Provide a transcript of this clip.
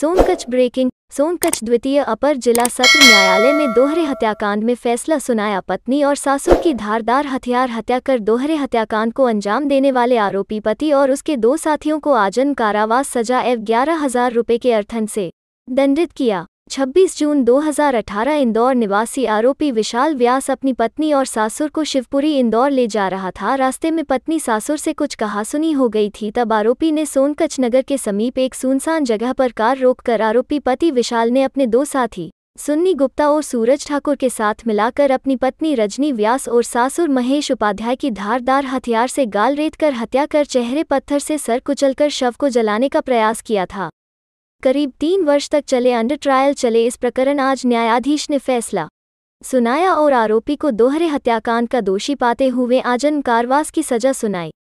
सोनकच breaking सोनकच द्वितीय अपर जिला सत्र न्यायालय में दोहरे हत्याकांड में फैसला सुनाया पत्नी और सासुर की धारदार हथियार हत्या कर दोहरे हत्याकांड को अंजाम देने वाले आरोपी पति और उसके दो साथियों को आजन कारावास सजा एवं ग्यारह हजार रुपये के अर्थन से दंडित किया 26 जून 2018 इंदौर निवासी आरोपी विशाल व्यास अपनी पत्नी और सासुर को शिवपुरी इंदौर ले जा रहा था रास्ते में पत्नी सासुर से कुछ कहासुनी हो गई थी तब आरोपी ने सोनकच नगर के समीप एक सुनसान जगह पर कार रोककर आरोपी पति विशाल ने अपने दो साथी सुन्नी गुप्ता और सूरज ठाकुर के साथ मिलाकर अपनी पत्नी रजनी व्यास और सासुर महेश उपाध्याय की धारदार हथियार से गाल रेत कर हत्या कर चेहरे पत्थर से सर कुचलकर शव को जलाने का प्रयास किया था करीब तीन वर्ष तक चले अंडर ट्रायल चले इस प्रकरण आज न्यायाधीश ने फैसला सुनाया और आरोपी को दोहरे हत्याकांड का दोषी पाते हुए आजन कारवास की सजा सुनाई